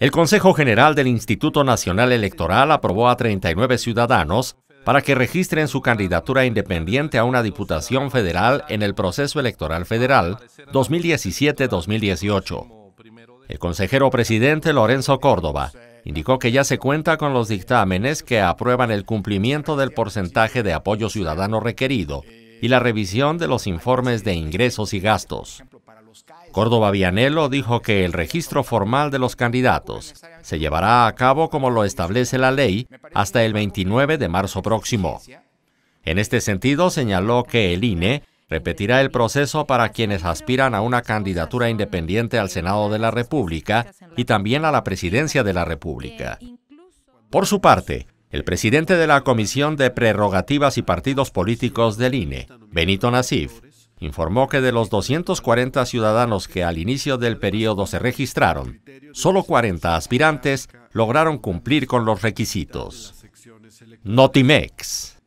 El Consejo General del Instituto Nacional Electoral aprobó a 39 ciudadanos para que registren su candidatura independiente a una diputación federal en el proceso electoral federal 2017-2018. El consejero presidente Lorenzo Córdoba indicó que ya se cuenta con los dictámenes que aprueban el cumplimiento del porcentaje de apoyo ciudadano requerido y la revisión de los informes de ingresos y gastos. Córdoba Vianello dijo que el registro formal de los candidatos se llevará a cabo como lo establece la ley hasta el 29 de marzo próximo. En este sentido, señaló que el INE repetirá el proceso para quienes aspiran a una candidatura independiente al Senado de la República y también a la Presidencia de la República. Por su parte, el presidente de la Comisión de Prerrogativas y Partidos Políticos del INE, Benito Nasif, informó que de los 240 ciudadanos que al inicio del periodo se registraron, solo 40 aspirantes lograron cumplir con los requisitos. Notimex.